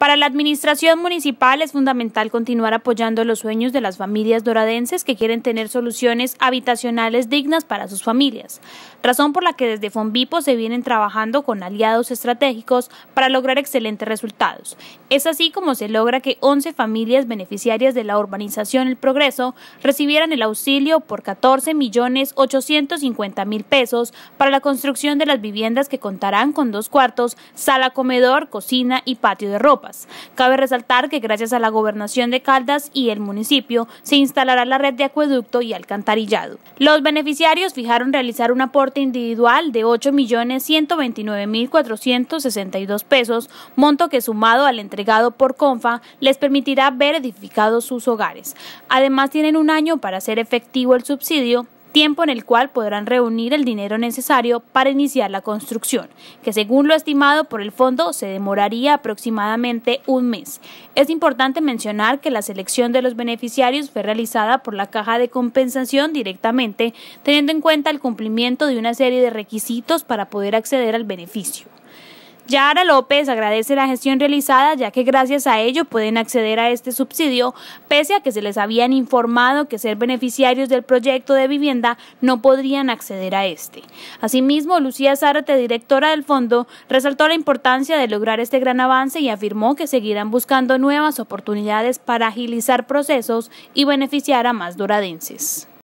Para la administración municipal es fundamental continuar apoyando los sueños de las familias doradenses que quieren tener soluciones habitacionales dignas para sus familias, razón por la que desde Fonvipo se vienen trabajando con aliados estratégicos para lograr excelentes resultados. Es así como se logra que 11 familias beneficiarias de la urbanización El Progreso recibieran el auxilio por 14.850.000 millones mil pesos para la construcción de las viviendas que contarán con dos cuartos, sala comedor, cocina y patio de ropa Cabe resaltar que gracias a la gobernación de Caldas y el municipio se instalará la red de acueducto y alcantarillado. Los beneficiarios fijaron realizar un aporte individual de 8.129.462 pesos, monto que sumado al entregado por CONFA les permitirá ver edificados sus hogares. Además tienen un año para hacer efectivo el subsidio tiempo en el cual podrán reunir el dinero necesario para iniciar la construcción, que según lo estimado por el fondo se demoraría aproximadamente un mes. Es importante mencionar que la selección de los beneficiarios fue realizada por la Caja de Compensación directamente, teniendo en cuenta el cumplimiento de una serie de requisitos para poder acceder al beneficio. Yara López agradece la gestión realizada ya que gracias a ello pueden acceder a este subsidio pese a que se les habían informado que ser beneficiarios del proyecto de vivienda no podrían acceder a este. Asimismo, Lucía Zárate, directora del fondo, resaltó la importancia de lograr este gran avance y afirmó que seguirán buscando nuevas oportunidades para agilizar procesos y beneficiar a más duradenses.